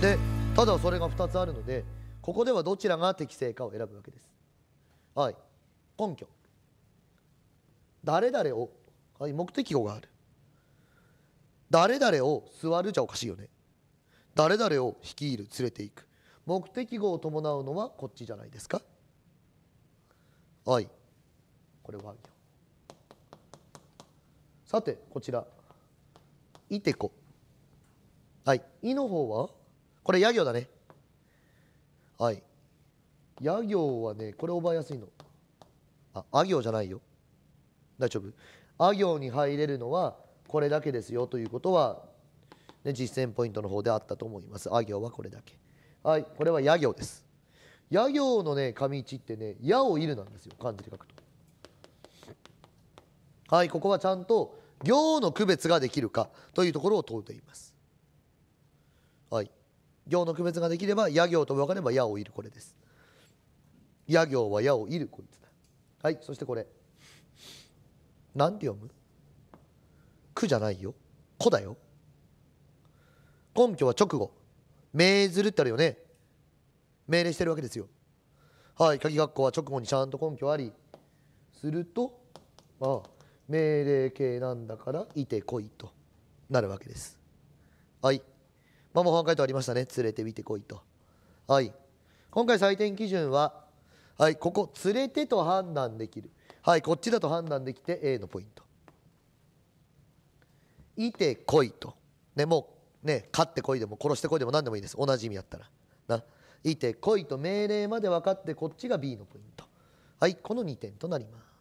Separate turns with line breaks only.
でただそれが2つあるのでここではどちらが適正かを選ぶわけですはい根拠誰々を、はい、目的語がある誰々を座るじゃおかしいよね誰々を率いる連れていく目的語を伴うのはこっちじゃないですかはいこれはさてこちらいてこはい「い」の方はこれ、ヤ行だね。はい。ヤ行はね、これ覚えやすいの。あ、あ行じゃないよ。大丈夫。あ行に入れるのは、これだけですよということは、ね、実践ポイントの方であったと思います。あ行はこれだけ。はい、これはヤ行です。ヤ行のね、上一ってね、矢をいるなんですよ、漢字で書くと。はい、ここはちゃんと行の区別ができるかというところを問うています。はい。行の区別ができれば野行と分かれば矢をいるこれです野行は矢をいるこいつだはいそしてこれ何て読むくじゃないよ子だよ根拠は直後命ずるってあるよね命令してるわけですよはい鍵学校は直後にちゃんと根拠ありするとああ命令形なんだからいてこいとなるわけですはいまあ、模範解答ありましたね連れてみてこいとはい今回採点基準ははいここ連れてと判断できるはいこっちだと判断できて A のポイントいてこいとねもうね勝ってこいでも殺してこいでも何でもいいです同じ意味やったらないてこいと命令まで分かってこっちが B のポイントはいこの2点となります